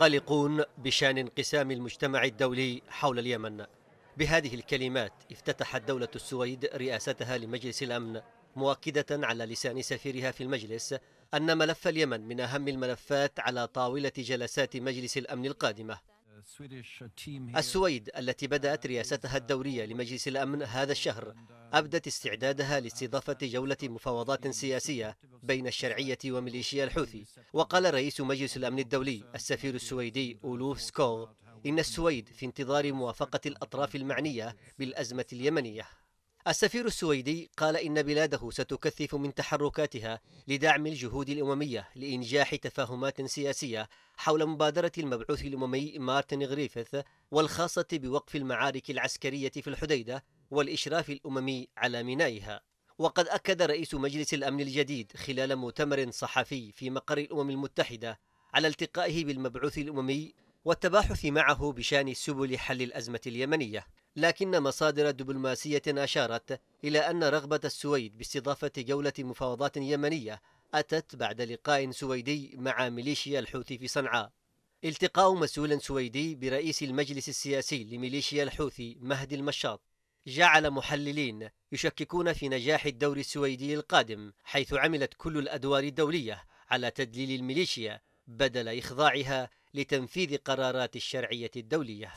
قلقون بشان انقسام المجتمع الدولي حول اليمن بهذه الكلمات افتتحت دولة السويد رئاستها لمجلس الأمن مؤكدة على لسان سفيرها في المجلس أن ملف اليمن من أهم الملفات على طاولة جلسات مجلس الأمن القادمة السويد التي بدأت رئاستها الدورية لمجلس الأمن هذا الشهر أبدت استعدادها لاستضافة جولة مفاوضات سياسية بين الشرعية وميليشيا الحوثي وقال رئيس مجلس الأمن الدولي السفير السويدي أولوف سكوغ إن السويد في انتظار موافقة الأطراف المعنية بالأزمة اليمنية السفير السويدي قال إن بلاده ستكثف من تحركاتها لدعم الجهود الأممية لإنجاح تفاهمات سياسية حول مبادرة المبعوث الأممي مارتن غريفيث والخاصة بوقف المعارك العسكرية في الحديدة والإشراف الأممي على مينائها وقد أكد رئيس مجلس الأمن الجديد خلال مؤتمر صحفي في مقر الأمم المتحدة على التقائه بالمبعوث الأممي والتباحث معه بشان سبل حل الأزمة اليمنية لكن مصادر دبلوماسية أشارت إلى أن رغبة السويد باستضافة جولة مفاوضات يمنية أتت بعد لقاء سويدي مع ميليشيا الحوثي في صنعاء التقاء مسؤول سويدي برئيس المجلس السياسي لميليشيا الحوثي مهدي المشاط جعل محللين يشككون في نجاح الدور السويدي القادم حيث عملت كل الأدوار الدولية على تدليل الميليشيا بدل إخضاعها لتنفيذ قرارات الشرعية الدولية